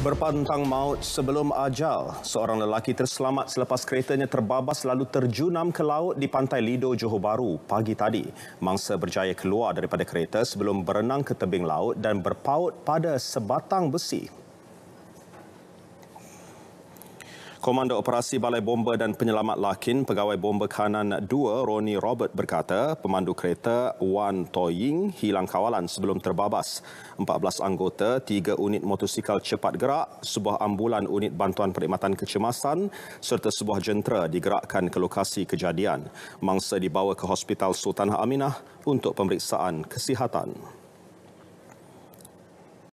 Berpantang maut sebelum ajal, seorang lelaki terselamat selepas keretanya terbabas lalu terjunam ke laut di pantai Lido, Johor Bahru pagi tadi. Mangsa berjaya keluar daripada kereta sebelum berenang ke tebing laut dan berpaut pada sebatang besi. Komando Operasi Balai Bomba dan Penyelamat Lakin Pegawai Bomba Kanan 2, Roni Robert berkata, pemandu kereta Wan Toying hilang kawalan sebelum terbabas. 14 anggota, 3 unit motosikal cepat gerak, sebuah ambulan unit bantuan perkhidmatan kecemasan serta sebuah jentera digerakkan ke lokasi kejadian. Mangsa dibawa ke Hospital Sultan Aminah untuk pemeriksaan kesihatan.